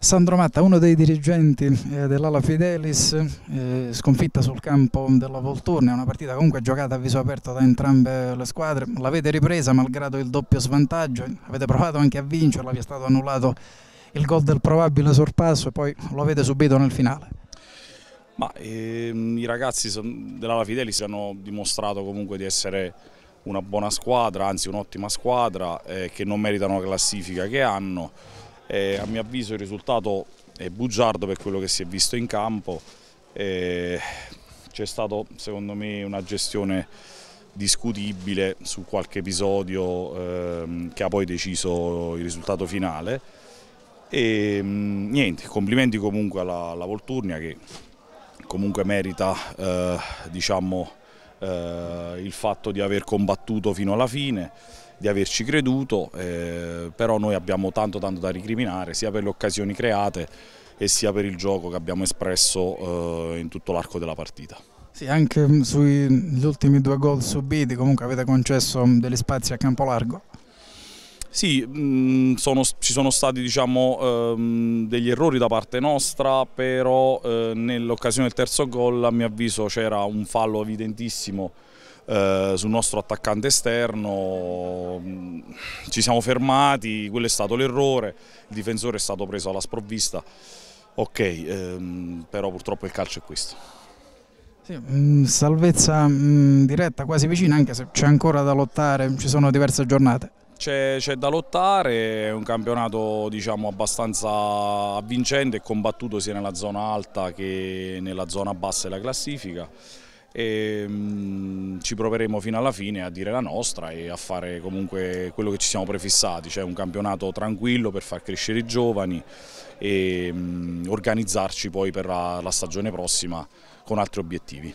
Sandro Matta, uno dei dirigenti eh, dell'Ala Fidelis, eh, sconfitta sul campo della Volturne, una partita comunque giocata a viso aperto da entrambe le squadre, l'avete ripresa malgrado il doppio svantaggio, avete provato anche a vincerla, vi è stato annullato il gol del probabile sorpasso e poi lo avete subito nel finale. Ma, ehm, I ragazzi dell'Ala Fidelis hanno dimostrato comunque di essere una buona squadra, anzi un'ottima squadra, eh, che non meritano la classifica che hanno eh, a mio avviso il risultato è bugiardo per quello che si è visto in campo. Eh, C'è stata secondo me una gestione discutibile su qualche episodio ehm, che ha poi deciso il risultato finale. E, mh, mm, niente, complimenti comunque alla, alla Volturnia che comunque merita eh, diciamo, eh, il fatto di aver combattuto fino alla fine, di averci creduto, eh, però noi abbiamo tanto tanto da ricriminare sia per le occasioni create e sia per il gioco che abbiamo espresso eh, in tutto l'arco della partita. Sì, anche mm, sugli ultimi due gol subiti comunque avete concesso mm, degli spazi a campo largo. Sì, mh, mm, sono, ci sono stati diciamo, ehm, degli errori da parte nostra, però eh, nell'occasione del terzo gol a mio avviso c'era un fallo evidentissimo eh, sul nostro attaccante esterno, mm, ci siamo fermati, quello è stato l'errore, il difensore è stato preso alla sprovvista, ok, ehm, però purtroppo il calcio è questo. Sì, mm, salvezza diretta quasi vicina anche se c'è ancora da lottare, ci sono diverse giornate. C'è da lottare, è un campionato diciamo, abbastanza avvincente e combattuto sia nella zona alta che nella zona bassa della classifica. E, ehm, mh, ci proveremo fino alla fine a dire la nostra e a fare comunque quello che ci siamo prefissati, cioè un campionato tranquillo per far crescere i giovani e mh, mm, organizzarci poi per la, la stagione prossima con altri obiettivi.